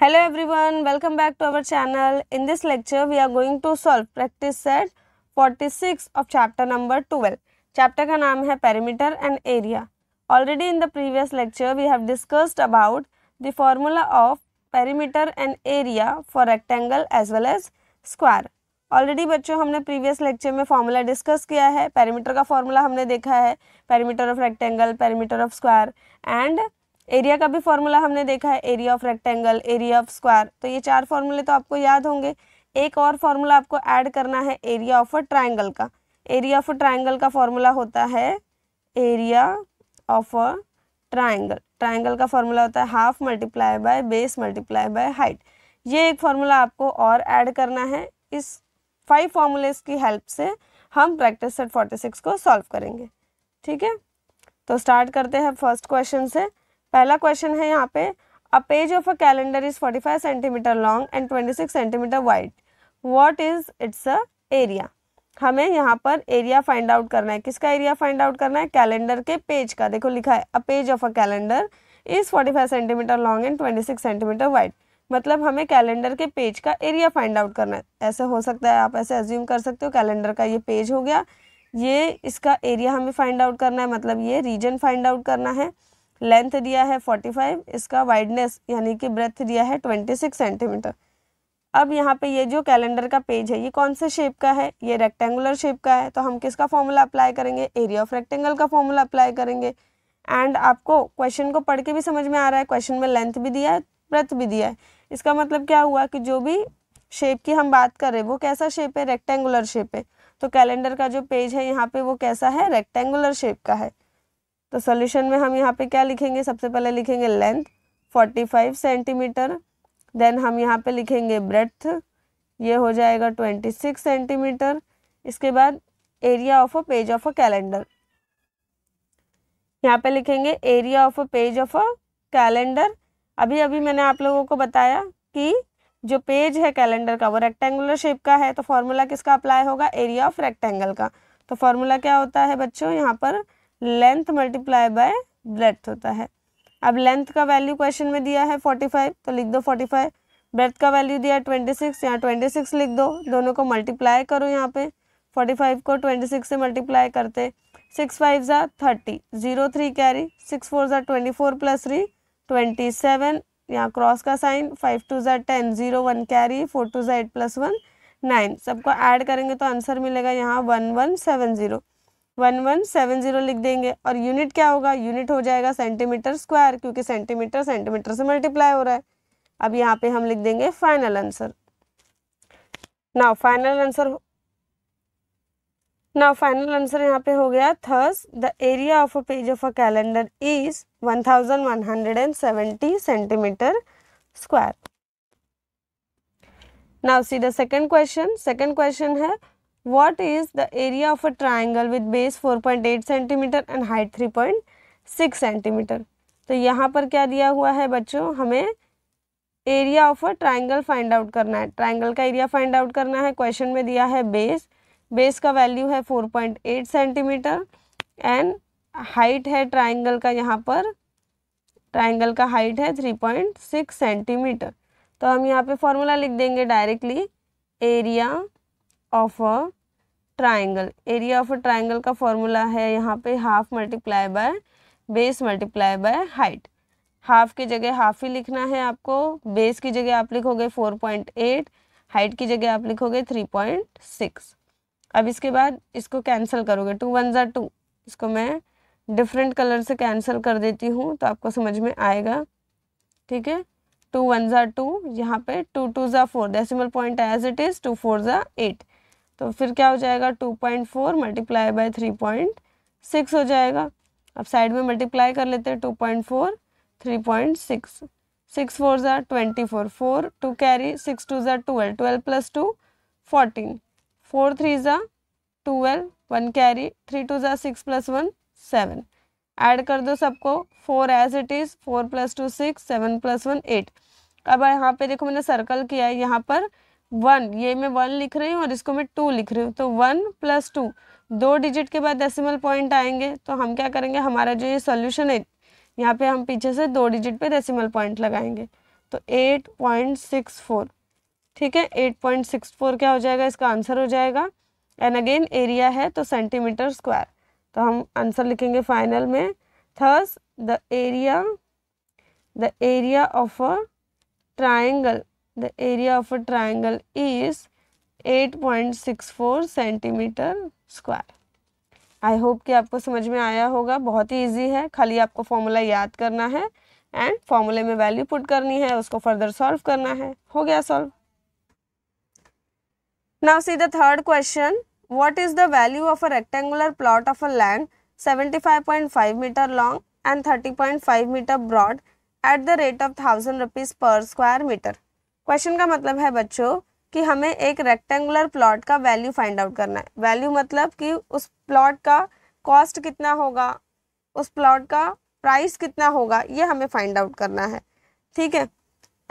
hello everyone welcome back to our channel in this lecture we are going to solve practice set 46 of chapter number 12 chapter ka naam hai perimeter and area already in the previous lecture we have discussed about the formula of perimeter and area for rectangle as well as square already बच्चों हमने previous lecture में formula discuss किया है perimeter का formula हमने देखा है perimeter of rectangle perimeter of square and area का भी फॉर्मूला हमने देखा है area of rectangle area of square तो ये चार फॉर्मूले तो आपको याद होंगे एक और फॉर्मूला आपको ऐड करना है एरिया ऑफ अ ट्राइंगल का एरिया ऑफ अ ट्राइंगल का फॉर्मूला होता है area of a triangle triangle का फॉर्मूला होता है half multiply by base multiply by height ये एक फॉर्मूला आपको और ऐड करना है इस फाइव फॉर्मूलेस की हेल्प से हम प्रैक्टिस सेट फोर्टी सिक्स को सॉल्व करेंगे ठीक है तो स्टार्ट करते हैं फर्स्ट क्वेश्चन से पहला क्वेश्चन है यहाँ पे a page of a calendar is 45 centimetre long and 26 centimetre wide what is its a area हमें यहाँ पर एरिया फाइंड आउट करना है किसका एरिया फाइंड आउट करना है कैलेंडर के पेज का देखो लिखा है a page of a calendar is 45 centimetre long and 26 centimetre wide मतलब हमें कैलेंडर के पेज का एरिया फाइंड आउट करना है ऐसे हो सकता है आप ऐसे एज्यूम कर सकते हो कैलेंडर का ये पेज हो गया ये इसका एरिया हमें फाइंड आउट करना है मतलब ये रीजन फाइंड आउट करना है लेंथ दिया है 45 इसका वाइडनेस यानी कि ब्रेथ दिया है 26 सेंटीमीटर अब यहाँ पे ये जो कैलेंडर का पेज है ये कौन से शेप का है ये रेक्टेंगुलर शेप का है तो हम किसका फॉर्मूला अप्लाई करेंगे एरिया ऑफ रेक्टेंगल का फॉर्मूला अप्लाई करेंगे एंड आपको क्वेश्चन को पढ़ के भी समझ में आ रहा है क्वेश्चन में लेंथ भी दिया है ब्रेथ भी दिया है इसका मतलब क्या हुआ कि जो भी शेप की हम बात कर रहे हैं वो कैसा शेप है रेक्टेंगुलर शेप है तो कैलेंडर का जो पेज है यहाँ पे वो कैसा है रेक्टेंगुलर शेप का है तो सॉल्यूशन में हम यहाँ पे क्या लिखेंगे सबसे पहले लिखेंगे लेंथ 45 सेंटीमीटर देन हम यहाँ पे लिखेंगे ब्रेथ ये हो जाएगा 26 सेंटीमीटर इसके बाद area of a page of a calendar यहाँ पे लिखेंगे area of a page of a calendar अभी अभी मैंने आप लोगों को बताया कि जो पेज है कैलेंडर का वो रेक्टेंगुलर शेप का है तो फॉर्मूला किसका अप्लाई होगा एरिया ऑफ रेक्टेंगल का तो फॉर्मूला क्या होता है बच्चों यहाँ पर लेंथ मल्टीप्लाई बाय ब्रेथ होता है अब लेंथ का वैल्यू क्वेश्चन में दिया है फोर्टी फाइव तो लिख दो फोर्टी फाइव ब्रेथ का वैल्यू दिया है ट्वेंटी सिक्स यहाँ ट्वेंटी सिक्स लिख दो दोनों को मल्टीप्लाई करो यहाँ पे फोर्टी फाइव को ट्वेंटी सिक्स से मल्टीप्लाई करते सिक्स फाइव ज़ा thirty zero three carry six four ज़ा twenty four plus three twenty seven यहाँ क्रॉस का साइन फाइव टू ज़ा ten zero one carry four two ज़ा एट प्लस वन नाइन सबको add करेंगे तो आंसर मिलेगा यहाँ one one seven zero one one seven zero लिख देंगे और यूनिट क्या होगा यूनिट हो जाएगा सेंटीमीटर स्क्वायर क्योंकि सेंटीमीटर सेंटीमीटर से मल्टीप्लाई हो रहा है अब यहाँ पे हम लिख देंगे final answer now final answer now final answer यहाँ पे हो गया thus the area of a page of a calendar is one thousand one hundred and seventy centimetre square now see the second question second question है what is the area of a triangle with base 4.8 centimetre and height 3.6 centimetre तो यहाँ पर क्या दिया हुआ है बच्चों हमें area of a triangle find out करना है ट्राइंगल का एरिया फाइंड आउट करना है क्वेश्चन में दिया है बेस बेस का वैल्यू है 4.8 सेंटीमीटर एंड हाइट है ट्राइंगल का यहाँ पर ट्राइंगल का हाइट है 3.6 सेंटीमीटर तो हम यहाँ पे फॉर्मूला लिख देंगे directly area of a triangle area of a triangle का फॉर्मूला है यहाँ पे half multiply by base multiply by height half की जगह हाफ ही लिखना है आपको बेस की जगह आप लिखोगे फोर पॉइंट एट हाइट की जगह आप लिखोगे थ्री पॉइंट सिक्स अब इसके बाद इसको कैंसिल करोगे टू वन ज़ा टू इसको मैं डिफरेंट कलर से कैंसिल कर देती हूँ तो आपको समझ में आएगा ठीक है टू वन ज़ा टू यहाँ पे टू टू ज़ा four decimal point as it is two four ज़ा एट तो फिर क्या हो जाएगा two point four multiply by three point six हो जाएगा अब साइड में मल्टीप्लाई कर लेते हैं two point four three point six six four ज़ार twenty four four two carry six two ज़ार twelve twelve plus two fourteen four three ज़ा twelve one carry three two ज़ा six plus one seven add कर दो सबको four as it is four plus two six seven plus one eight अब यहाँ पे देखो मैंने सर्कल किया है यहाँ पर वन ये मैं वन लिख रही हूँ और इसको मैं टू लिख रही हूँ तो वन प्लस टू दो डिजिट के बाद डेसिमल पॉइंट आएंगे तो हम क्या करेंगे हमारा जो ये सॉल्यूशन है यहाँ पे हम पीछे से दो डिजिट पे डेसिमल पॉइंट लगाएंगे तो एट पॉइंट सिक्स फोर ठीक है एट पॉइंट सिक्स फोर क्या हो जाएगा इसका आंसर हो जाएगा एंड अगेन एरिया है तो सेंटीमीटर स्क्वायर तो हम आंसर लिखेंगे फाइनल में thus the area the area of a triangle the area of a triangle is 8.64 centimetre square I hope कि आपको समझ में आया होगा बहुत ही ईजी है खाली आपको फॉर्मूला याद करना है एंड फॉर्मूले में वैल्यू पुट करनी है उसको फर्दर सॉल्व करना है हो गया solve now see the third question what is the value of a rectangular plot of a land 75.5 metre long and 30.5 metre broad at the rate of thousand rupees per square metre question का मतलब है बच्चों कि हमें एक rectangular plot का value find out करना है वैल्यू मतलब कि उस प्लॉट का कॉस्ट कितना होगा उस प्लॉट का प्राइस कितना होगा ये हमें फाइंड आउट करना है ठीक है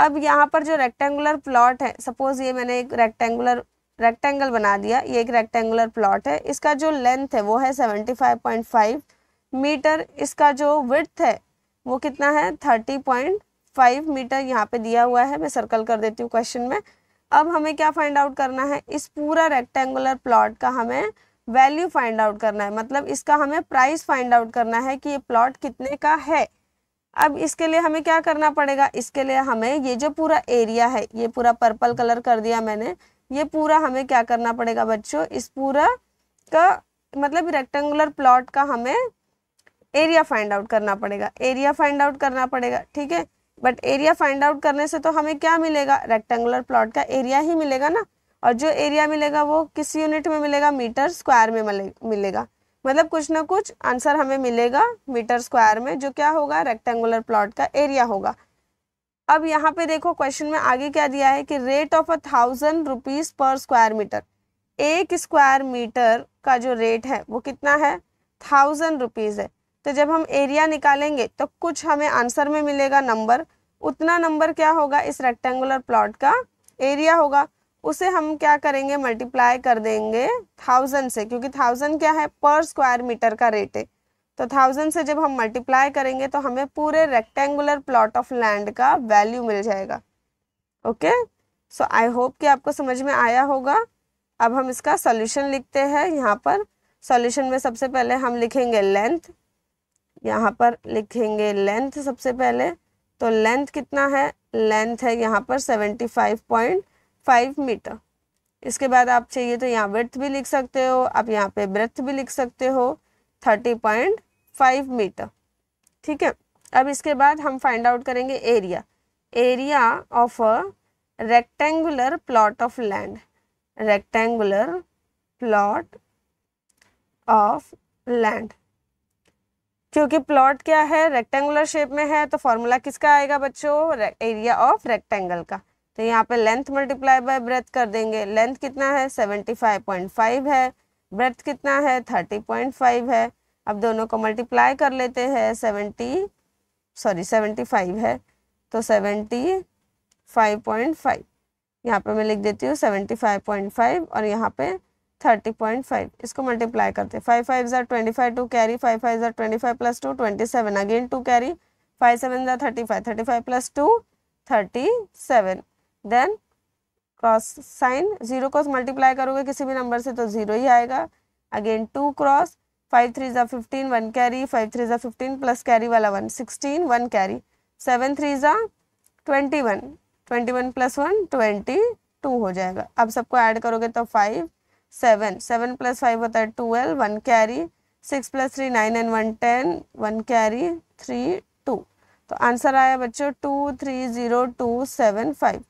अब यहाँ पर जो रेक्टेंगुलर प्लॉट है सपोज ये मैंने एक रेक्टेंगुलर रेक्टेंगल बना दिया ये एक रेक्टेंगुलर प्लॉट है इसका जो लेंथ है वो है 75.5 मीटर इसका जो विड्थ है वो कितना है पॉइंट फाइव मीटर यहाँ पे दिया हुआ है मैं सर्कल कर देती हूँ क्वेश्चन में अब हमें क्या फाइंड आउट करना है इस पूरा रेक्टेंगुलर प्लॉट का हमें वैल्यू फाइंड आउट करना है मतलब इसका हमें प्राइस फाइंड आउट करना है कि ये प्लॉट कितने का है अब इसके लिए हमें क्या करना पड़ेगा इसके लिए हमें ये जो पूरा एरिया है ये पूरा पर्पल कलर कर दिया मैंने ये पूरा हमें क्या करना पड़ेगा बच्चों इस पूरा का मतलब रेक्टेंगुलर प्लॉट का हमें एरिया फाइंड आउट करना पड़ेगा एरिया फाइंड आउट करना पड़ेगा ठीक है बट एरिया फाइंड आउट करने से तो हमें क्या मिलेगा रेक्टेंगुलर प्लॉट का एरिया ही मिलेगा ना और जो एरिया मिलेगा वो किस यूनिट में मिलेगा मीटर स्क्वायर में मिलेगा मतलब कुछ ना कुछ आंसर हमें मिलेगा मीटर स्क्वायर में जो क्या होगा रेक्टेंगुलर प्लॉट का एरिया होगा अब यहाँ पे देखो क्वेश्चन में आगे क्या दिया है कि rate of a thousand rupees per square metre एक स्क्वायर मीटर का जो रेट है वो कितना है थाउजेंड रुपीज है तो जब हम एरिया निकालेंगे तो कुछ हमें आंसर में मिलेगा नंबर उतना नंबर क्या होगा इस रेक्टेंगुलर प्लॉट का एरिया होगा उसे हम क्या करेंगे मल्टीप्लाई कर देंगे थाउजेंड से क्योंकि थाउजेंड क्या है पर स्क्वायर मीटर का रेट है तो थाउजेंड से जब हम मल्टीप्लाई करेंगे तो हमें पूरे रेक्टेंगुलर प्लॉट ऑफ लैंड का वैल्यू मिल जाएगा ओके सो आई होप कि आपको समझ में आया होगा अब हम इसका सॉल्यूशन लिखते हैं यहाँ पर सॉल्यूशन में सबसे पहले हम लिखेंगे लेंथ यहाँ पर लिखेंगे लेंथ सबसे पहले तो लेंथ कितना है लेंथ है यहाँ पर seventy five point five metre इसके बाद आप चाहिए तो यहाँ ब्रथ भी लिख सकते हो आप यहाँ पे ब्रथ भी लिख सकते हो थर्टी पॉइंट फाइव मीटर ठीक है अब इसके बाद हम फाइंड आउट करेंगे area area of a rectangular plot of land rectangular plot of land क्योंकि प्लॉट क्या है रेक्टेंगुलर शेप में है तो फॉर्मूला किसका आएगा बच्चों एरिया ऑफ रेक्टेंगल का तो यहाँ पे लेंथ मल्टीप्लाई बाय ब्रेथ कर देंगे लेंथ कितना है 75.5 है ब्रेथ कितना है 30.5 है अब दोनों को मल्टीप्लाई कर लेते हैं 70 सॉरी 75 है तो 75.5 यहाँ पर मैं लिख देती हूँ 75.5 और यहाँ पे थर्टी पॉइंट फाइव इसको मल्टीप्लाई करते हैं फाइव फाइव ज़ार twenty five two carry five five ज़ार twenty five plus two twenty seven again two carry five seven ज़ार thirty five thirty five plus two thirty seven then cross sign zero cross multiply करोगे किसी भी number से तो zero ही आएगा again two cross five three ज़ा fifteen one carry five three ज़ार फिफ्टीन प्लस कैरी वाला one sixteen one carry seven three ज़ार twenty one twenty one plus one twenty two हो जाएगा अब सबको ऐड करोगे तो five seven seven plus five होता है twelve one carry six plus three nine and one ten one carry three two तो आंसर आया बच्चों two three zero two seven five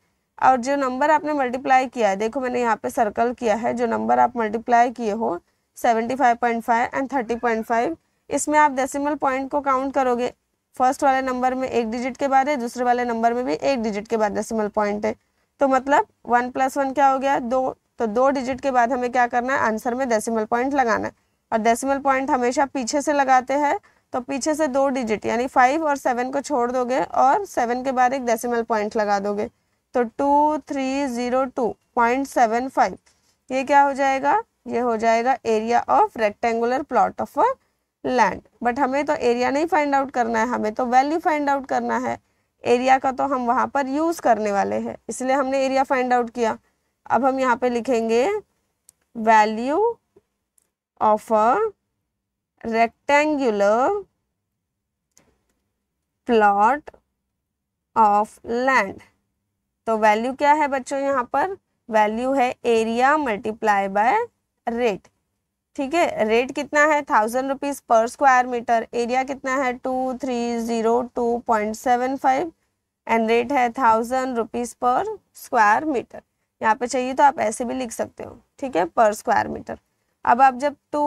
और जो नंबर आपने मल्टीप्लाई किया है देखो मैंने यहाँ पे सर्कल किया है जो नंबर आप मल्टीप्लाई किए हो seventy five point five and thirty point five इसमें आप डेसिमल पॉइंट को काउंट करोगे फर्स्ट वाले नंबर में एक डिजिट के बाद है दूसरे वाले नंबर में भी एक डिजिट के बाद डेसिमल पॉइंट है तो मतलब वन प्लस वन क्या हो गया दो तो दो डिजिट के बाद हमें क्या करना है आंसर में डेसिमल पॉइंट लगाना है और डेसिमल पॉइंट हमेशा पीछे से लगाते हैं तो पीछे से दो डिजिट यानी फाइव और सेवन को छोड़ दोगे और सेवन के बाद एक डेसिमल पॉइंट लगा दोगे तो two three zero two point seven five ये क्या हो जाएगा ये हो जाएगा area of rectangular plot of a land but हमें तो एरिया नहीं फाइंड आउट करना है हमें तो वैल्यू फाइंड आउट करना है एरिया का तो हम वहाँ पर यूज़ करने वाले हैं इसलिए हमने एरिया फाइंड आउट किया अब हम यहाँ पे लिखेंगे value of a rectangular plot of land तो वैल्यू क्या है बच्चों यहाँ पर वैल्यू है एरिया मल्टीप्लाई बाय रेट ठीक है रेट कितना है thousand rupees per square metre area कितना है two three zero two point seven five and rate है thousand rupees per square metre यहाँ पे चाहिए तो आप ऐसे भी लिख सकते हो ठीक है पर स्क्वायर मीटर अब आप जब two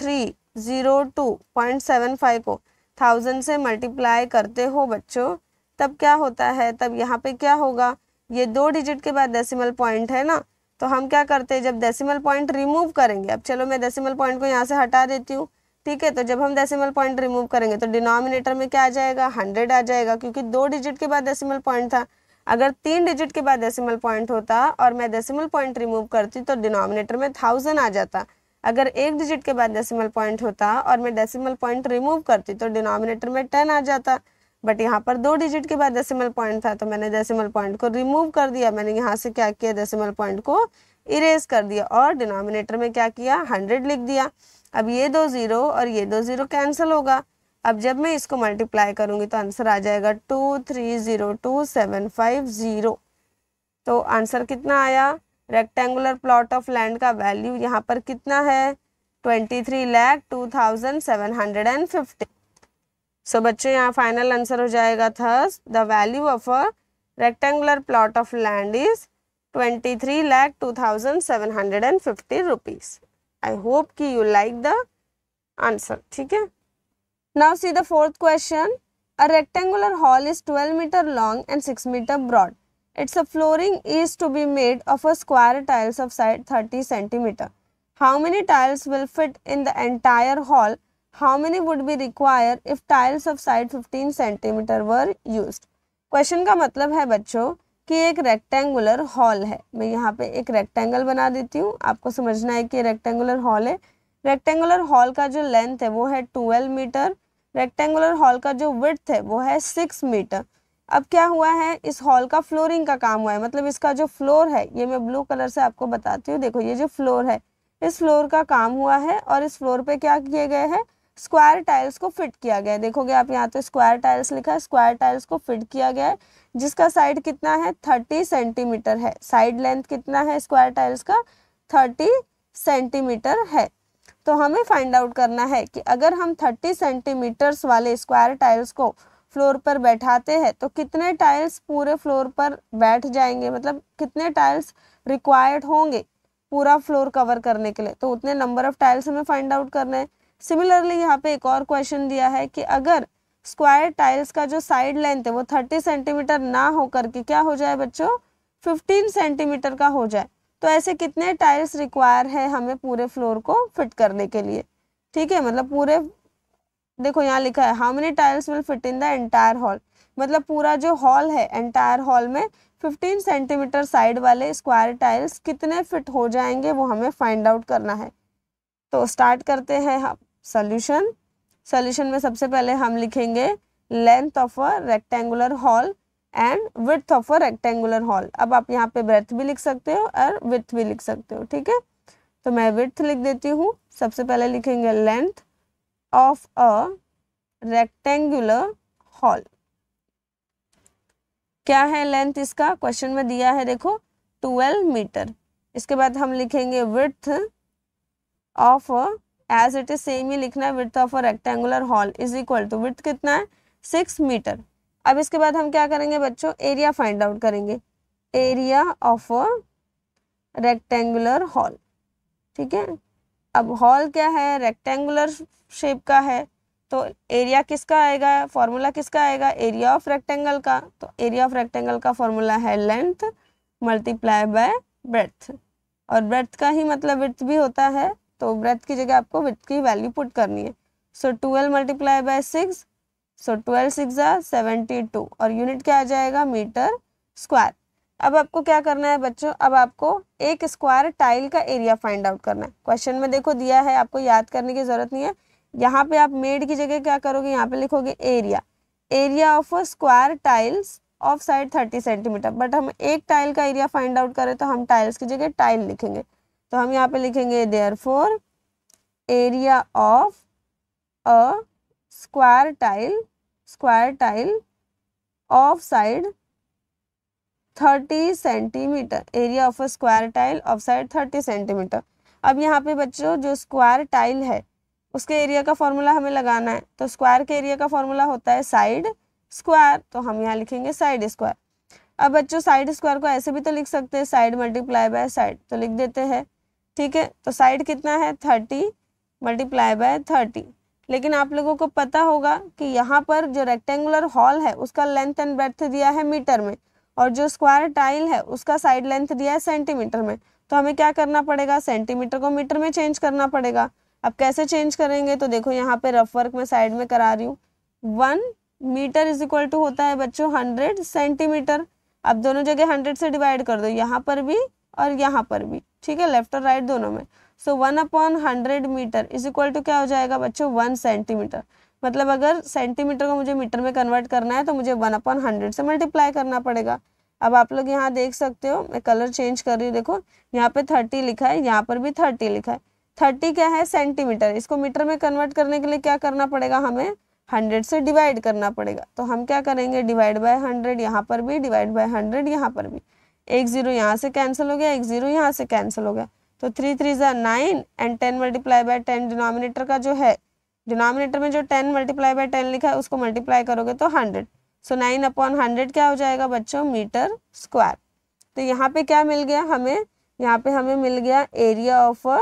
three zero two point seven five को थाउजेंड से मल्टीप्लाई करते हो बच्चों तब क्या होता है तब यहाँ पे क्या होगा ये दो डिजिट के बाद डेसिमल पॉइंट है ना तो हम क्या करते हैं जब डेसिमल पॉइंट रिमूव करेंगे अब चलो मैं डेसिमल पॉइंट को यहाँ से हटा देती हूँ ठीक है तो जब हम डेसिमल पॉइंट रिमूव करेंगे तो डिनोमिनेटर में क्या आ जाएगा हंड्रेड आ जाएगा क्योंकि दो डिजिट के बाद डेसिमल पॉइंट था अगर तीन डिजिट के बाद डेसिमल पॉइंट होता और मैं डेसिमल पॉइंट रिमूव करती तो डिनोमिनेटर में थाउजेंड आ जाता अगर एक डिजिट के बाद डेसिमल पॉइंट होता और मैं डेसिमल पॉइंट रिमूव करती तो डिनोमिनेटर में टेन आ जाता बट यहाँ पर दो डिजिट के बाद डेसिमल पॉइंट था तो मैंने डेसिमल पॉइंट को रिमूव कर दिया मैंने यहाँ से क्या किया डेसिमल पॉइंट को इरेज कर दिया और डिनोमिनेटर में क्या किया हंड्रेड लिख दिया अब ये दो ज़ीरो और ये दो ज़ीरो कैंसिल होगा अब जब मैं इसको मल्टीप्लाई करूँगी तो आंसर आ जाएगा two three zero two seven five zero तो आंसर कितना आया रेक्टेंगुलर प्लॉट ऑफ लैंड का वैल्यू यहाँ पर कितना है twenty three lakh two thousand seven hundred and fifty so बच्चों यहाँ फाइनल आंसर हो जाएगा thus the value of a rectangular plot of land is twenty three lakh two thousand seven hundred and fifty rupees I hope कि you like the answer ठीक है Now see the fourth question. A rectangular hall is 12 meter long and 6 meter broad. Its flooring is to be made of a square tiles of side 30 cm How many tiles will fit in the entire hall? How many would be required if tiles of side 15 cm were used? Question का मतलब है बच्चों कि एक rectangular hall है मैं यहाँ पे एक रेक्टेंगल बना देती हूँ आपको समझना है कि रेक्टेंगुलर हॉल है रेक्टेंगुलर हॉल का जो लेंथ है वो है 12 मीटर रेक्टेंगुलर हॉल का जो विथ है वो है सिक्स मीटर अब क्या हुआ है इस हॉल का फ्लोरिंग का काम हुआ है मतलब इसका जो फ्लोर है ये मैं ब्लू कलर से आपको बताती हूँ देखो ये जो फ्लोर है इस फ्लोर का काम हुआ है और इस फ्लोर पे क्या किए गए हैं स्क्वायर टाइल्स को फिट किया गया है देखोगे आप यहाँ तो स्क्वायर टाइल्स लिखा है स्क्वायर टाइल्स को फिट किया गया है जिसका साइड कितना है थर्टी सेंटीमीटर है साइड लेंथ कितना है स्क्वायर टाइल्स का थर्टी सेंटीमीटर है तो हमें फाइंड आउट करना है कि अगर हम 30 सेंटीमीटर्स वाले स्क्वायर टाइल्स को फ्लोर पर बैठाते हैं तो कितने टाइल्स पूरे फ्लोर पर बैठ जाएंगे मतलब कितने टाइल्स रिक्वायर्ड होंगे पूरा फ्लोर कवर करने के लिए तो उतने नंबर ऑफ टाइल्स हमें फाइंड आउट करना है सिमिलरली यहाँ पे एक और क्वेश्चन दिया है कि अगर स्क्वायर टाइल्स का जो साइड लेंथ है वो थर्टी सेंटीमीटर ना होकर के क्या हो जाए बच्चों फिफ्टीन सेंटीमीटर का हो जाए तो ऐसे कितने टाइल्स रिक्वायर है हमें पूरे फ्लोर को फिट करने के लिए ठीक है मतलब पूरे देखो यहाँ लिखा है how many tiles will fit in the entire hall मतलब पूरा जो हॉल है एंटायर हॉल में 15 सेंटीमीटर साइड वाले स्क्वायर टाइल्स कितने फिट हो जाएंगे वो हमें फाइंड आउट करना है तो स्टार्ट करते हैं हम सोल्यूशन सोल्यूशन में सबसे पहले हम लिखेंगे length of a rectangular hall and width of a rectangular hall अब आप यहाँ पे ब्रेथ भी लिख सकते हो और विथ भी लिख सकते हो ठीक है तो मैं विथ लिख देती हूँ सबसे पहले लिखेंगे length of a rectangular hall क्या है लेंथ इसका क्वेश्चन में दिया है देखो ट्वेल्व मीटर इसके बाद हम लिखेंगे width of as it is same ही लिखना है width of a rectangular hall is equal to width कितना है सिक्स मीटर अब इसके बाद हम क्या करेंगे बच्चों एरिया फाइंड आउट करेंगे area of a rectangular hall ठीक है अब हॉल क्या है रेक्टेंगुलर शेप का है तो एरिया किसका आएगा फॉर्मूला किसका आएगा एरिया ऑफ रेक्टेंगल का तो एरिया ऑफ रेक्टेंगल का फॉर्मूला है लेंथ मल्टीप्लाई बाय ब्रेथ और ब्रेथ का ही मतलब विथ भी होता है तो ब्रेथ की जगह आपको विथ की वैल्यू पुट करनी है so twelve multiply by six so twelve six seventy two और यूनिट क्या आ जाएगा मीटर स्क्वायर अब आपको क्या करना है बच्चों अब आपको एक स्क्वायर टाइल का एरिया फाइंड आउट करना है क्वेश्चन में देखो दिया है आपको याद करने की जरूरत नहीं है यहाँ पे आप मेड की जगह क्या करोगे यहाँ पे लिखोगे area area of a square tiles of side thirty centimetre but हम एक टाइल का एरिया फाइंड आउट करें तो हम टाइल्स की जगह टाइल लिखेंगे तो हम यहाँ पे लिखेंगे therefore area of a square tile square tile of side 30 centimetre area of a square tile of side thirty centimetre अब यहाँ पे बच्चों जो स्क्वायर टाइल है उसके एरिया का फॉर्मूला हमें लगाना है तो स्क्वायर के एरिया का फॉर्मूला होता है साइड स्क्वायर तो हम यहाँ लिखेंगे साइड स्क्वायर अब बच्चों साइड स्क्वायर को ऐसे भी तो लिख सकते हैं साइड मल्टीप्लाई बाय साइड तो लिख देते हैं ठीक है तो साइड कितना है थर्टी मल्टीप्लाई बाय थर्टी लेकिन आप लोगों को पता होगा कि यहाँ पर जो रेक्टेंगुलर हॉल है उसका लेंथ एंड ब्रेथ दिया है मीटर में और जो स्क्वायर टाइल है उसका साइड लेंथ दिया है सेंटीमीटर में तो हमें क्या करना पड़ेगा सेंटीमीटर को मीटर में चेंज करना पड़ेगा अब कैसे चेंज करेंगे तो देखो यहाँ पे रफ वर्क में साइड में करा रही हूँ one metre is equal to होता है बच्चों हंड्रेड सेंटीमीटर अब दोनों जगह हंड्रेड से डिवाइड कर दो यहाँ पर भी और यहाँ पर भी ठीक है लेफ्ट और राइट दोनों में so one upon hundred metre is equal to क्या हो जाएगा बच्चों वन सेंटीमीटर मतलब अगर सेंटीमीटर को मुझे मीटर में कन्वर्ट करना है तो मुझे वन अपॉन हंड्रेड से मल्टीप्लाई करना पड़ेगा अब आप लोग यहाँ देख सकते हो मैं कलर चेंज कर रही हूँ देखो यहाँ पे थर्टी लिखा है यहाँ पर भी थर्टी लिखा है थर्टी क्या है सेंटीमीटर इसको मीटर में कन्वर्ट करने के लिए क्या करना पड़ेगा हमें हंड्रेड से डिवाइड करना पड़ेगा तो हम क्या करेंगे डिवाइड बाय हंड्रेड यहाँ पर भी डिवाइड बाय हंड्रेड यहाँ पर भी एक ज़ीरो यहाँ से कैंसिल हो गया एक ज़ीरो यहाँ से कैंसिल हो गया तो थ्री थ्री जो nine and ten multiply by ten denominator का जो है डिनोमिनेटर में जो टेन मल्टीप्लाई बाय टेन लिखा है उसको मल्टीप्लाई करोगे तो hundred so nine upon hundred क्या हो जाएगा बच्चों मीटर स्क्वायर तो यहाँ पे क्या मिल गया हमें यहाँ पे हमें मिल गया area of a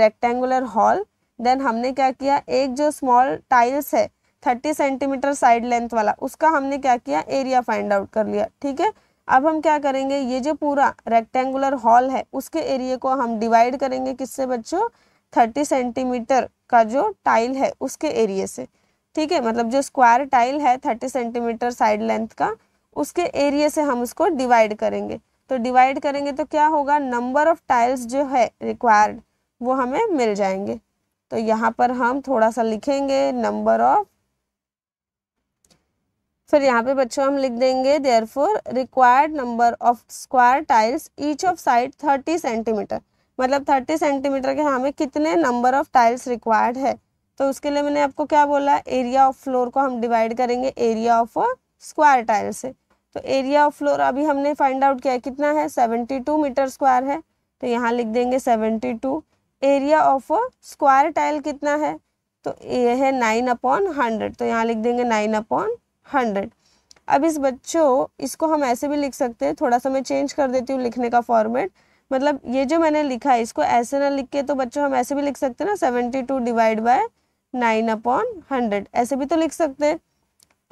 rectangular hall then हमने क्या किया एक जो स्मॉल टाइल्स है थर्टी सेंटीमीटर साइड लेंथ वाला उसका हमने क्या किया एरिया फाइंड आउट कर लिया ठीक है अब हम क्या करेंगे ये जो पूरा रेक्टेंगुलर हॉल है उसके एरिए को हम डिवाइड करेंगे किससे बच्चों थर्टी सेंटीमीटर का जो टाइल है उसके एरिए से ठीक है मतलब जो स्क्वायर टाइल है थर्टी सेंटीमीटर साइड लेंथ का उसके एरिए से हम उसको डिवाइड करेंगे तो डिवाइड करेंगे तो क्या होगा नंबर ऑफ टाइल्स जो है रिक्वायर्ड वो हमें मिल जाएंगे तो यहाँ पर हम थोड़ा सा लिखेंगे नंबर ऑफ फिर यहाँ पे बच्चों हम लिख देंगे therefore required number of square tiles each of side thirty centimetre मतलब थर्टी सेंटीमीटर के हमें कितने नंबर ऑफ टाइल्स रिक्वायर्ड है तो उसके लिए मैंने आपको क्या बोला एरिया ऑफ फ्लोर को हम डिवाइड करेंगे एरिया ऑफ स्क्वायर टाइल्स से तो एरिया ऑफ फ्लोर अभी हमने फाइंड आउट किया कितना है सेवेंटी टू मीटर स्क्वायर है तो यहाँ लिख देंगे seventy two area of square tile कितना है तो ये है नाइन अपॉन हंड्रेड तो यहाँ लिख देंगे नाइन अपॉन हंड्रेड अब इस बच्चों इसको हम ऐसे भी लिख सकते हैं थोड़ा सा मैं चेंज कर देती हूँ लिखने का फॉर्मेट मतलब ये जो मैंने लिखा है इसको ऐसे ना लिख के तो बच्चों हम ऐसे भी लिख सकते हैं ना seventy two divide by nine upon hundred ऐसे भी तो लिख सकते हैं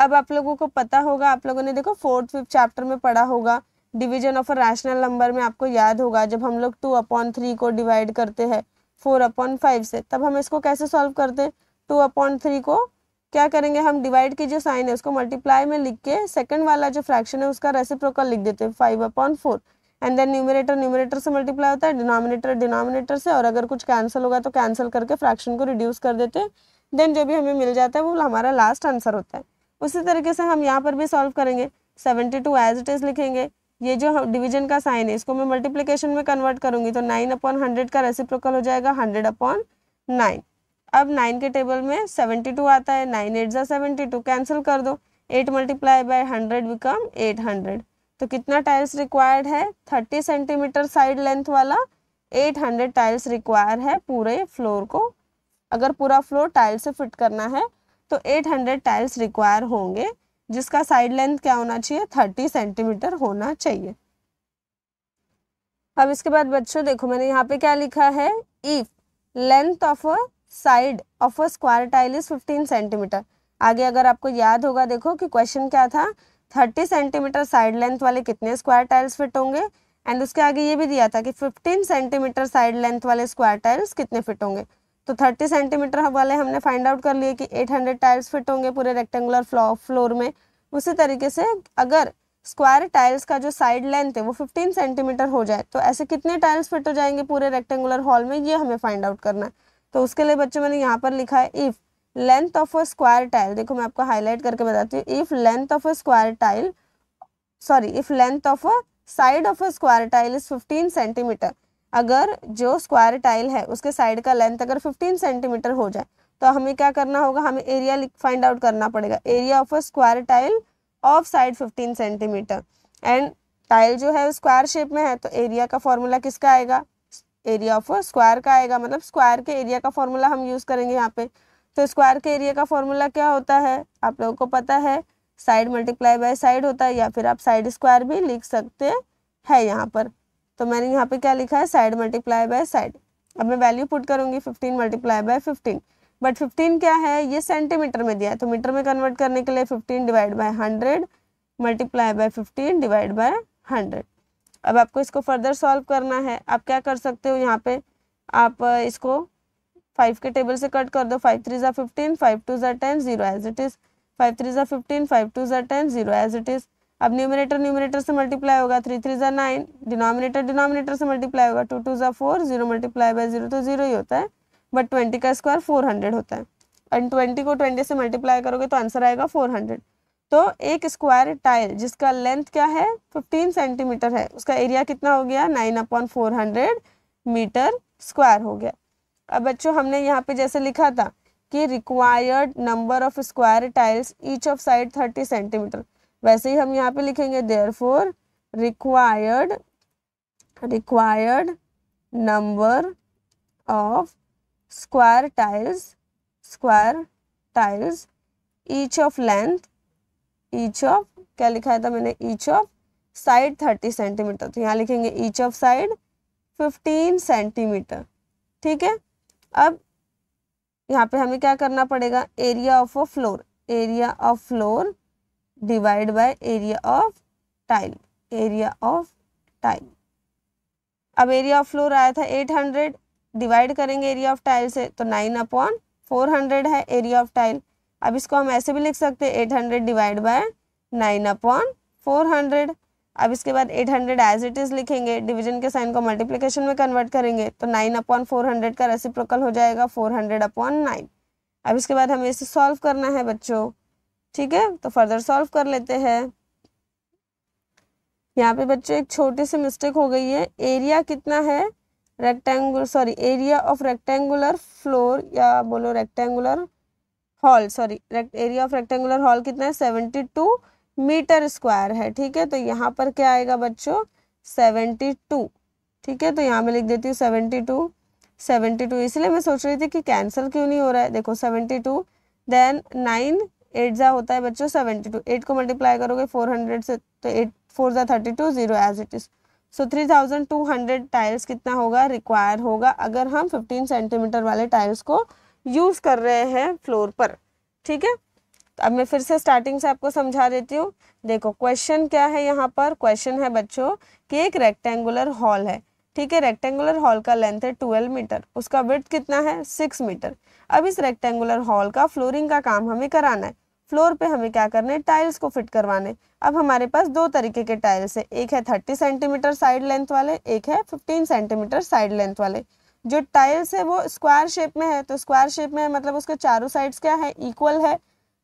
अब आप लोगों को पता होगा आप लोगों ने देखो फोर्थ फिफ्थ चैप्टर में पढ़ा होगा division of a rational number में आपको याद होगा जब हम लोग टू अपॉन थ्री को डिवाइड करते हैं फोर अपॉन फाइव से तब हम इसको कैसे सॉल्व करते हैं टू अपॉन थ्री को क्या करेंगे हम डिवाइड की जो साइन है उसको मल्टीप्लाई में लिख के सेकंड वाला जो फ्रैक्शन है उसका रेसिप्रोकल लिख देते हैं five upon four and then numerator numerator से मल्टीप्लाई होता है डिनोमिनेटर डिनोमिनेटर से और अगर कुछ कैंसिल होगा तो कैंसिल करके फ्रैक्शन को रिड्यूस कर देते हैं देन जो भी हमें मिल जाता है वो हमारा लास्ट आंसर होता है उसी तरीके से हम यहाँ पर भी सॉल्व करेंगे seventy two as it is लिखेंगे ये जो डिवीजन का साइन है इसको मैं मल्टीप्लीकेशन में कन्वर्ट करूंगी तो नाइन अपॉन हंड्रेड का रेसिप्रोकल हो जाएगा हंड्रेड अपॉन नाइन अब नाइन के टेबल में सेवेंटी टू आता है नाइन एट जो सेवेंटी टू कैंसिल कर दो eight multiply by hundred become eight hundred तो कितना टाइल्स रिक्वायर्ड है थर्टी सेंटीमीटर साइड लेंथ वाला एट हंड्रेड टाइल्स रिक्वायर है पूरे फ्लोर को अगर पूरा फ्लोर टाइल्स से फिट करना है तो एट हंड्रेड टाइल्स रिक्वायर होंगे जिसका साइड लेंथ क्या होना चाहिए थर्टी सेंटीमीटर होना चाहिए अब इसके बाद बच्चों देखो मैंने यहाँ पे क्या लिखा है if length of a side of a square tile is fifteen centimetre आगे अगर आपको याद होगा देखो कि क्वेश्चन क्या था थर्टी सेंटीमीटर साइड लेंथ वाले कितने स्क्वायर टाइल्स फिट होंगे एंड उसके आगे ये भी दिया था कि फिफ्टीन सेंटीमीटर साइड लेंथ वाले स्क्वायर टाइल्स कितने फिट होंगे तो थर्टी सेंटीमीटर वाले हमने फाइंड आउट कर लिए कि एट हंड्रेड टाइल्स फिट होंगे पूरे रेक्टेंगुलर फ्लोर में उसी तरीके से अगर स्क्वायर टाइल्स का जो साइड लेंथ है वो फिफ्टीन सेंटीमीटर हो जाए तो ऐसे कितने टाइल्स फिट हो जाएंगे पूरे रेक्टेंगुलर हॉल में ये हमें फाइंड आउट करना है तो उसके लिए बच्चों मैंने यहाँ पर लिखा है if length of a square tile देखो मैं आपको हाईलाइट करके बताती हूँ if length of a square tile sorry if length of a side of a square tile is fifteen centimetre अगर जो स्क्वायर टाइल है उसके साइड का लेंथ अगर फिफ्टीन सेंटीमीटर हो जाए तो हमें क्या करना होगा हमें एरिया फाइंड आउट करना पड़ेगा area of a square tile of side fifteen centimetre and tile जो है स्क्वायर शेप में है तो एरिया का फॉर्मूला किसका आएगा एरिया ऑफ स्क्वायर का आएगा मतलब स्क्वायर के एरिया का फॉर्मूला हम यूज़ करेंगे यहाँ पे तो स्क्वायर के एरिया का फॉर्मूला क्या होता है आप लोगों को पता है साइड मल्टीप्लाई बाय साइड होता है या फिर आप साइड स्क्वायर भी लिख सकते हैं यहाँ पर तो मैंने यहाँ पे क्या लिखा है साइड मल्टीप्लाई बाय साइड अब मैं वैल्यू पुट करूँगी fifteen multiply by fifteen but fifteen क्या है ये सेंटीमीटर में दिया है तो मीटर में कन्वर्ट करने के लिए fifteen divide by hundred multiply by fifteen divide by hundred अब आपको इसको फर्दर सॉल्व करना है आप क्या कर सकते हो यहाँ पे आप इसको फाइव के टेबल से कट कर दो फाइव थ्री ज़ा फिफ्टीन फाइव टू ज़ा ten zero as it is five three ज़ा फिफ्टीन फाइव टू ज़ा ten zero as it is अब न्यूमिनेटर न्यूमिनेटर से मल्टीप्लाई होगा थ्री थ्री ज़ा नाइन डिनोमिनेटर डिनोमिनेटर से मल्टीप्लाई होगा टू टू ज़ा four zero multiply by zero तो जीरो ही होता है बट ट्वेंटी का स्क्वायर फोर हंड्रेड होता है एंड ट्वेंटी को ट्वेंटी से मल्टीप्लाई करोगे तो आंसर आएगा फोर हंड्रेड तो एक स्क्वायर टाइल जिसका लेंथ क्या है 15 सेंटीमीटर है उसका एरिया कितना हो गया nine upon four hundred metre square हो गया अब बच्चों हमने यहाँ पे जैसे लिखा था कि required number of square tiles each of side thirty centimetre वैसे ही हम यहाँ पे लिखेंगे therefore required required number of square tiles square tiles each of length each of क्या लिखा है था मैंने each of side thirty centimetre तो यहाँ लिखेंगे each of side fifteen centimetre ठीक है अब यहाँ पे हमें क्या करना पड़ेगा area of a floor area of floor divide by area of tile area of tile अब एरिया ऑफ फ्लोर आया था एट हंड्रेड डिवाइड करेंगे एरिया ऑफ टाइल से तो नाइन अपॉन फोर हंड्रेड है एरिया ऑफ टाइल अब इसको हम ऐसे भी लिख सकते हैं eight hundred divide by nine upon four hundred अब इसके बाद eight hundred as it is लिखेंगे डिवीजन के साइन को मल्टीप्लिकेशन में कन्वर्ट करेंगे तो नाइन अपॉन फोर हंड्रेड का रेसिप्रोकल हो जाएगा फोर हंड्रेड अपॉन नाइन अब इसके बाद हमें इसे सॉल्व करना है बच्चों ठीक है तो फर्दर सॉल्व कर लेते हैं यहाँ पे बच्चों एक छोटी सी मिस्टेक हो गई है एरिया कितना है rectangular sorry area of rectangular floor या बोलो rectangular hall sorry area of rectangular hall कितना है सेवेंटी टू मीटर स्क्वायर है ठीक है तो यहाँ पर क्या आएगा बच्चों सेवेंटी टू ठीक है तो यहाँ मैं लिख देती हूँ सेवेंटी टू सेवेंटी टू इसलिए मैं सोच रही थी कि कैंसिल क्यों नहीं हो रहा है देखो seventy two then nine eight ज़ा होता है बच्चों सेवेंटी टू एट को मल्टीप्लाई करोगे फोर हंड्रेड से तो एट फोर ज़ा thirty two zero as it is so three thousand two hundred tiles कितना होगा रिक्वायर होगा अगर हम फिफ्टीन सेंटीमीटर वाले टाइल्स को यूज़ कर रहे हैं फ्लोर पर ठीक है तो अब मैं फिर से स्टार्टिंग से आपको समझा देती हूँ देखो क्वेश्चन क्या है यहाँ पर क्वेश्चन है बच्चों कि एक रेक्टेंगुलर हॉल है ठीक है रेक्टेंगुलर हॉल का लेंथ है ट्वेल्व मीटर उसका विथ कितना है सिक्स मीटर अब इस रेक्टेंगुलर हॉल का फ्लोरिंग का काम हमें कराना है फ्लोर पे हमें क्या करना है टाइल्स को फिट करवाने अब हमारे पास दो तरीके के टाइल्स है एक है थर्टी सेंटीमीटर साइड लेंथ वाले एक है फिफ्टीन सेंटीमीटर साइड लेंथ वाले जो टाइल्स है वो स्क्वायर शेप में है तो स्क्वायर शेप में मतलब उसके चारों साइड्स क्या है इक्वल है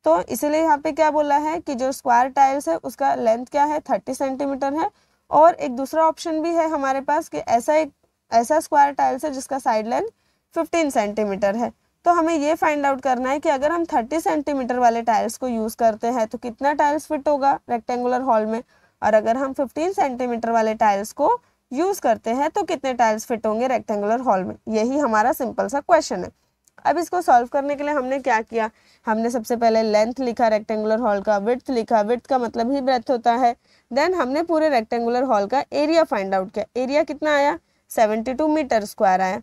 तो इसीलिए यहाँ पे क्या बोला है कि जो स्क्वायर टाइल्स है उसका लेंथ क्या है थर्टी सेंटीमीटर है और एक दूसरा ऑप्शन भी है हमारे पास कि ऐसा एक ऐसा स्क्वायर टाइल्स है जिसका साइड लेंथ फिफ्टीन सेंटीमीटर है तो हमें ये फाइंड आउट करना है कि अगर हम थर्टी सेंटीमीटर वाले टाइल्स को यूज़ करते हैं तो कितना टाइल्स फिट होगा रेक्टेंगुलर हॉल में और अगर हम फिफ्टीन सेंटीमीटर वाले टाइल्स को यूज़ करते हैं तो कितने टाइल्स फिट होंगे रेक्टेंगुलर हॉल में यही हमारा सिंपल सा क्वेश्चन है अब इसको सॉल्व करने के लिए हमने क्या किया हमने सबसे पहले लेंथ लिखा रेक्टेंगुलर हॉल का विथ लिखा विथ का मतलब ही ब्रेथ होता है देन हमने पूरे रेक्टेंगुलर हॉल का एरिया फाइंड आउट किया एरिया कितना आया 72 मीटर स्क्वायर आया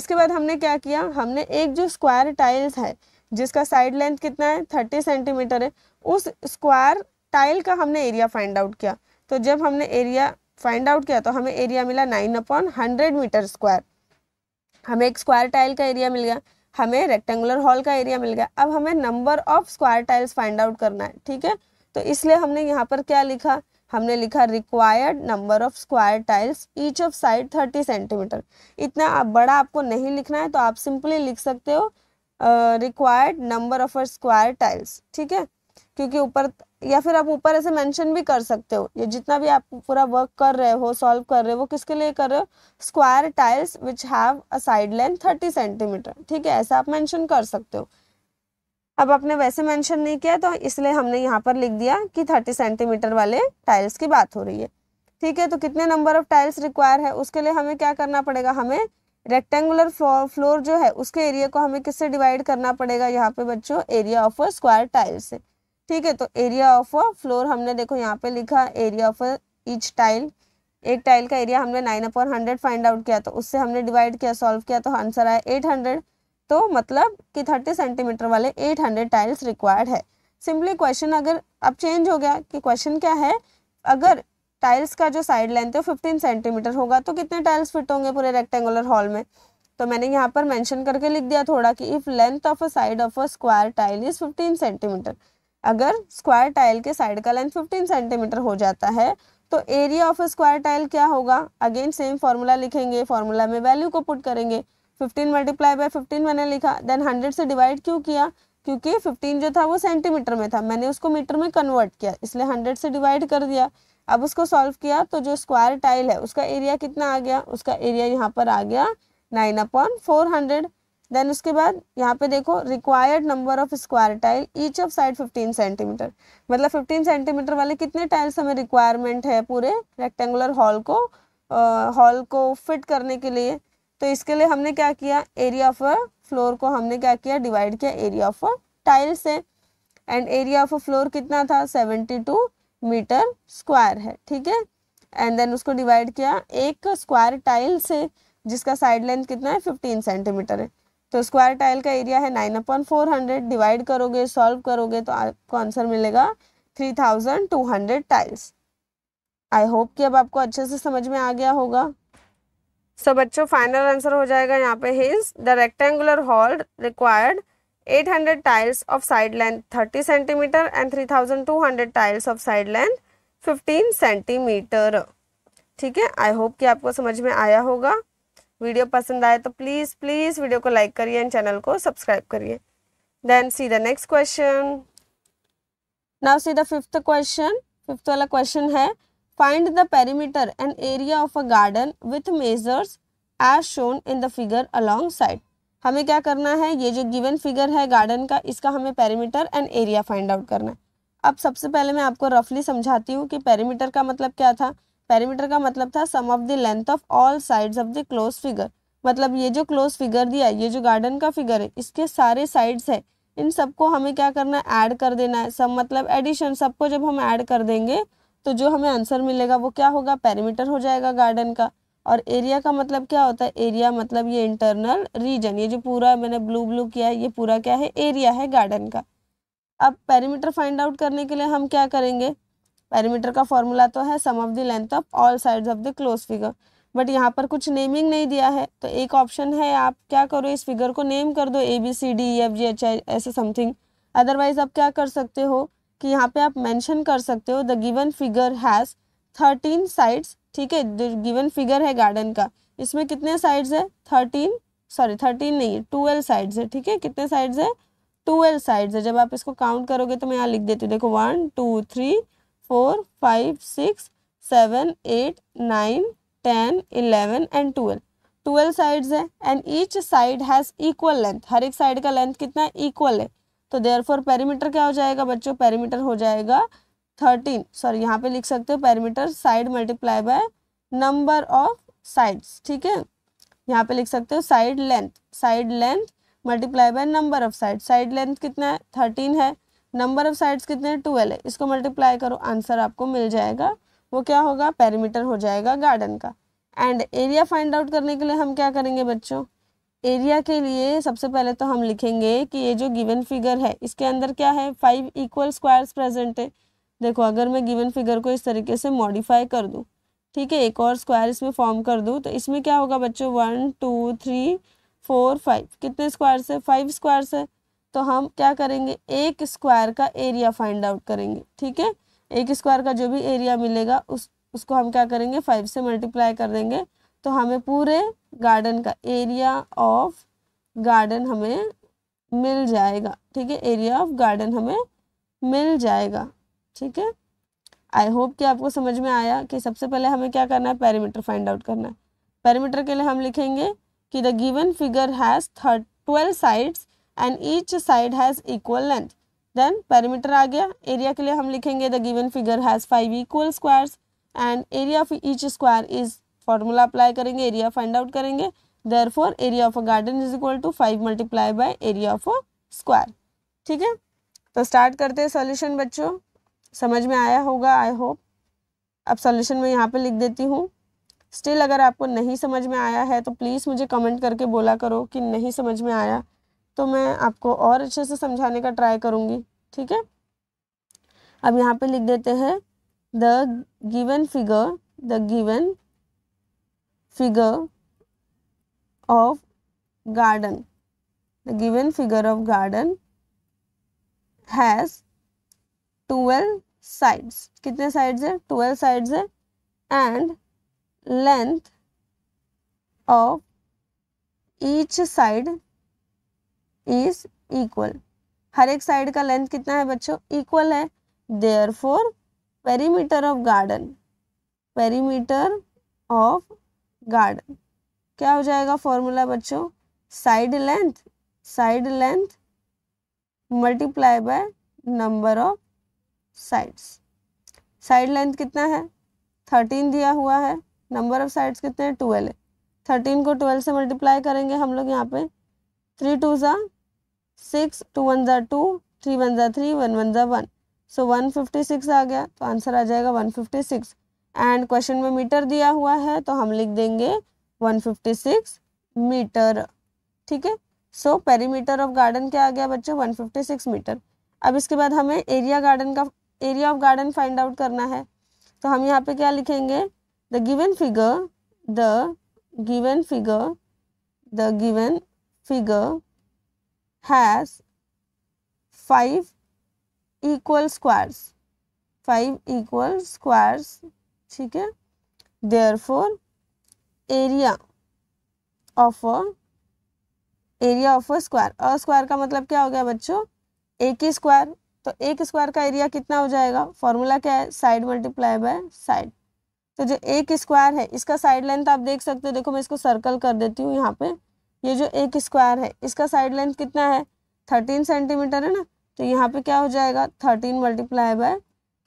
इसके बाद हमने क्या किया हमने एक जो स्क्वायर टाइल्स है जिसका साइड लेंथ कितना है थर्टी सेंटीमीटर है उस स्क्वायर टाइल का हमने एरिया फाइंड आउट किया तो जब हमने एरिया फाइंड आउट किया तो हमें एरिया मिला nine upon hundred metre square हमें एक स्क्वायर टाइल का एरिया मिल गया हमें रेक्टेंगुलर हॉल का एरिया मिल गया अब हमें number of square tiles find out करना है ठीक है तो इसलिए हमने यहाँ पर क्या लिखा हमने लिखा required number of square tiles each of side thirty centimetre इतना आप बड़ा आपको नहीं लिखना है तो आप सिंपली लिख सकते हो required number of square tiles ठीक है क्योंकि ऊपर या फिर आप ऊपर ऐसे मेंशन भी कर सकते हो ये जितना भी आप पूरा वर्क कर रहे हो सॉल्व कर रहे हो वो किसके लिए कर रहे हो square tiles which have a side length thirty centimetre ठीक है ऐसा आप मेंशन कर सकते हो अब आपने वैसे मेंशन नहीं किया तो इसलिए हमने यहाँ पर लिख दिया कि थर्टी सेंटीमीटर वाले टाइल्स की बात हो रही है ठीक है तो कितने नंबर ऑफ टाइल्स रिक्वायर है उसके लिए हमें क्या करना पड़ेगा हमें रेक्टेंगुलर फ्लोर फ्लोर जो है उसके एरिया को हमें किससे डिवाइड करना पड़ेगा यहाँ पे बच्चों एरिया ऑफ स्क्वायर टाइल्स है ठीक है तो एरिया ऑफ अ फ्लोर हमने देखो यहाँ पे लिखा एरिया ऑफ अच टाइल एक टाइल का एरिया हमने nine upon hundred find out किया तो उससे हमने डिवाइड किया सॉल्व किया तो आंसर आया एट हंड्रेड तो मतलब कि थर्टी सेंटीमीटर वाले एट हंड्रेड टाइल्स रिक्वायर्ड है सिंपली क्वेश्चन अगर अब चेंज हो गया कि क्वेश्चन क्या है अगर टाइल्स का जो साइड लेंथ है फिफ्टीन सेंटीमीटर होगा तो कितने टाइल्स फिट होंगे पूरे रेक्टेंगुलर हॉल में तो मैंने यहाँ पर मैंशन करके लिख दिया थोड़ा कि if length of a side of a square tile is fifteen centimetre अगर स्क्वायर टाइल के साइड का लेंथ 15 सेंटीमीटर हो जाता है तो एरिया ऑफ स्क्वायर टाइल क्या होगा अगेन सेम फार्मूला लिखेंगे फार्मूला में वैल्यू को पुट करेंगे 15 मल्टीप्लाई बाय 15 मैंने लिखा देन 100 से डिवाइड क्यों किया क्योंकि 15 जो था वो सेंटीमीटर में था मैंने उसको मीटर में कन्वर्ट किया इसलिए हंड्रेड से डिवाइड कर दिया अब उसको सॉल्व किया तो जो स्क्वायर टाइल है उसका एरिया कितना आ गया उसका एरिया यहाँ पर आ गया nine upon four hundred then उसके बाद यहाँ पे देखो required number of square tile each of side 15 centimetre मतलब 15 सेंटीमीटर वाले कितने टाइल्स हमें रिक्वायरमेंट है पूरे रेक्टेंगुलर हॉल को हॉल को फिट करने के लिए तो इसके लिए हमने क्या किया एरिया ऑफ फ्लोर को हमने क्या किया डिवाइड किया एरिया ऑफ टाइल से एंड एरिया ऑफ फ्लोर कितना था सेवेंटी मीटर स्क्वायर है ठीक है एंड देन उसको डिवाइड किया एक स्क्वायर टाइल से जिसका साइड लेंथ कितना है 15 सेंटीमीटर है तो स्क्वायर टाइल का एरिया है nine upon four hundred divide करोगे सॉल्व करोगे तो आपको आंसर मिलेगा three thousand two hundred tiles I hope कि अब आपको अच्छे से समझ में आ गया होगा सो so, बच्चों फाइनल आंसर हो जाएगा यहाँ पे his the rectangular hall required 800 tiles of side length 30 centimetre and 3200 tiles of side length 15 centimetre ठीक है आई होप कि आपको समझ में आया होगा वीडियो पसंद आए तो प्लीज़ प्लीज़ वीडियो को लाइक करिए एंड चैनल को सब्सक्राइब करिए then see the next question now see the fifth question fifth वाला क्वेश्चन है find the perimeter and area of a garden with measures as shown in the figure alongside हमें क्या करना है ये जो गिवन फिगर है garden का इसका हमें perimeter and area find out करना है अब सबसे पहले मैं आपको रफली समझाती हूँ कि पेरीमीटर का मतलब क्या था पैरीमीटर का मतलब था sum of the length of all sides of the close figure मतलब ये जो क्लोज फिगर दिया है ये जो गार्डन का फिगर है इसके सारे साइड्स है इन सबको हमें क्या करना है ऐड कर देना है सब मतलब एडिशन सबको जब हम ऐड कर देंगे तो जो हमें आंसर मिलेगा वो क्या होगा पैरामीटर हो जाएगा गार्डन का और एरिया का मतलब क्या होता है एरिया मतलब ये इंटरनल रीजन ये जो पूरा मैंने ब्लू ब्लू किया है ये पूरा क्या है एरिया है गार्डन का अब पैरीमीटर फाइंड आउट करने के लिए हम क्या करेंगे पैरामीटर का फॉर्मूला तो है sum of the length of all side of the close figure but यहाँ पर कुछ नेमिंग नहीं दिया है तो एक ऑप्शन है आप क्या करो इस फिगर को नेम कर दो A B C D F G H I ऐसे समथिंग अदरवाइज आप क्या कर सकते हो कि यहाँ पे आप मेंशन कर सकते हो the given figure has thirteen sides ठीक है गिवन फिगर है गार्डन का इसमें कितने साइड्स है थर्टीन सॉरी थर्टीन नहीं ट्वेल्व साइड्स है ठीक है कितने साइड्स है ट्वेल्व साइड्स है जब आप इसको काउंट करोगे तो मैं यहाँ लिख देती हूँ देखो one two three four five six seven eight nine ten eleven and twelve twelve sides है and each side has equal length हर एक साइड का लेंथ कितना है इक्वल है तो देयर फोर पैरीमीटर क्या हो जाएगा बच्चों पैरीमीटर हो जाएगा थर्टीन सॉरी यहाँ पे लिख सकते हो perimeter side multiply by number of sides ठीक है यहाँ पे लिख सकते हो side length side length multiply by number of side side length कितना है थर्टीन है नंबर ऑफ साइड्स कितने ट्वेल्व है इसको मल्टीप्लाई करो आंसर आपको मिल जाएगा वो क्या होगा पैरामीटर हो जाएगा गार्डन का एंड एरिया फाइंड आउट करने के लिए हम क्या करेंगे बच्चों एरिया के लिए सबसे पहले तो हम लिखेंगे कि ये जो गिवन फिगर है इसके अंदर क्या है फाइव इक्वल स्क्वायर्स प्रेजेंट है देखो अगर मैं गिवन फिगर को इस तरीके से मॉडिफाई कर दूँ ठीक है एक और स्क्वायर इसमें फॉर्म कर दूँ तो इसमें क्या होगा बच्चों one two three four five कितने स्क्वायर्स है फाइव स्क्वायर्स है तो हम क्या करेंगे एक स्क्वायर का एरिया फाइंड आउट करेंगे ठीक है एक स्क्वायर का जो भी एरिया मिलेगा उस उसको हम क्या करेंगे फाइव से मल्टीप्लाई कर देंगे तो हमें पूरे गार्डन का एरिया ऑफ गार्डन हमें मिल जाएगा ठीक है एरिया ऑफ गार्डन हमें मिल जाएगा ठीक है आई होप कि आपको समझ में आया कि सबसे पहले हमें क्या करना है पैरामीटर फाइंड आउट करना है पैरामीटर के लिए हम लिखेंगे कि the given figure has thirteen twelve sides and each side has equal length then parameter आ गया एरिया के लिए हम लिखेंगे the given figure has five equal squares and area of each square is formula apply करेंगे area find out करेंगे therefore area of a garden is equal to five multiply by area of a square ठीक है तो start करते हैं solution बच्चों समझ में आया होगा आई होप अब सॉल्यूशन में यहाँ पे लिख देती हूँ स्टिल अगर आपको नहीं समझ में आया है तो प्लीज़ मुझे कमेंट करके बोला करो कि नहीं समझ में आया तो मैं आपको और अच्छे से समझाने का ट्राई करूँगी ठीक है अब यहाँ पे लिख देते हैं the given figure the given figure of garden the given figure of garden has twelve sides कितने साइड्स है ट्वेल्व साइड्स है and length of each side is equal हर एक साइड का लेंथ कितना है बच्चों इक्वल है therefore perimeter of garden perimeter of garden क्या हो जाएगा फॉर्मूला बच्चों side length side length multiply by number of sides side length कितना है थर्टीन दिया हुआ है नंबर ऑफ साइड्स कितने हैं ट्वेल्व थर्टीन को ट्वेल्व से मल्टीप्लाई करेंगे हम लोग यहाँ पे थ्री टू ज़ा सिक्स टू वन ज़ा टू थ्री वन ज़ा थ्री वन वन ज़ा one so one fifty six आ गया तो आंसर आ जाएगा one fifty six and question में मीटर दिया हुआ है तो हम लिख देंगे वन फिफ्टी सिक्स मीटर ठीक है सो पेरीमीटर ऑफ गार्डन क्या आ गया बच्चों वन फिफ्टी सिक्स मीटर अब इसके बाद हमें एरिया गार्डन का area of garden find out करना है तो हम यहाँ पे क्या लिखेंगे the given figure the given figure the given figure has five equal squares five equal squares ठीक है therefore area of a area of a square a square का मतलब क्या हो गया बच्चों एक ही स्क्वायर तो एक स्क्वायर का एरिया कितना हो जाएगा फॉर्मूला क्या है साइड मल्टीप्लाई बाय साइड तो जो एक स्क्वायर है इसका साइड लेंथ आप देख सकते हो देखो मैं इसको सर्कल कर देती हूँ यहाँ पे ये जो एक स्क्वायर है इसका साइड लेंथ कितना है थर्टीन सेंटीमीटर है ना तो यहाँ पे क्या हो जाएगा thirteen multiply by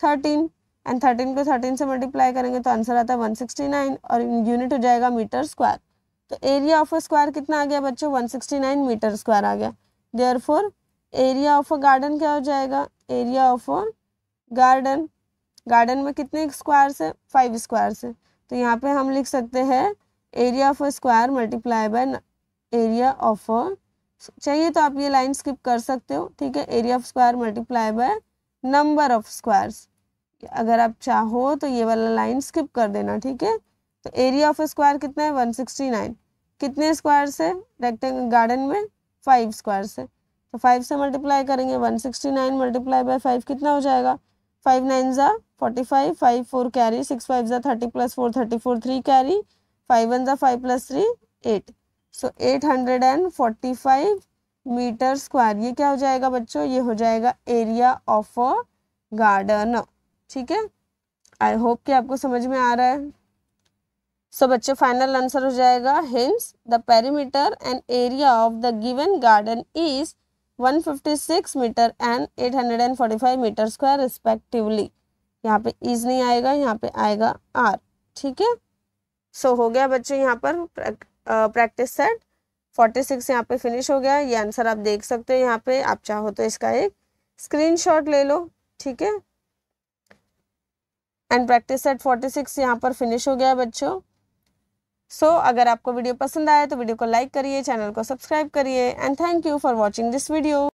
thirteen and thirteen को थर्टीन से मल्टीप्लाई करेंगे तो आंसर आता है वन सिक्सटी नाइन और यूनिट हो जाएगा मीटर स्क्वायर तो एरिया ऑफ अ स्क्वायर कितना आ गया बच्चों one sixty nine metre square आ गया therefore area of a garden क्या हो जाएगा area of a garden garden में कितने स्क्वायर से फाइव स्क्वायर से तो यहाँ पे हम लिख सकते हैं area of a square multiply by area of a चाहिए तो आप ये लाइन स्किप कर सकते हो ठीक है area of square multiply by number of squares अगर आप चाहो तो ये वाला लाइन स्किप कर देना ठीक है तो एरिया ऑफ स्क्वायर कितना है 169 कितने स्क्वायर तो से रेक्टेंगल गार्डन में फाइव स्क्वायर से तो फाइव से मल्टीप्लाई करेंगे 169 sixty nine multiply by five कितना हो जाएगा फाइव नाइन ज़ा forty five five four carry six five ज़ा thirty plus four thirty four three carry five one ज़ा five plus three eight so eight hundred and forty five metre square ये क्या हो जाएगा बच्चों ये हो जाएगा एरिया ऑफ अ गार्डन ठीक है आई होप कि आपको समझ में आ रहा है सो so, बच्चों फाइनल आंसर हो जाएगा hence the perimeter and area of the given garden is 156 metre and 845 metre square respectively यहाँ पे इज नहीं आएगा यहाँ पे आएगा आर ठीक है सो हो गया बच्चों यहाँ पर प्रैक्टिस सेट 46 यहाँ पे फिनिश हो गया ये आंसर आप देख सकते हो यहाँ पे आप चाहो तो इसका एक स्क्रीनशॉट ले लो ठीक है एंड प्रैक्टिस सेट 46 यहाँ पर फिनिश हो गया बच्चों सो so, अगर आपको वीडियो पसंद आया तो वीडियो को लाइक करिए चैनल को सब्सक्राइब करिए and thank you for watching this video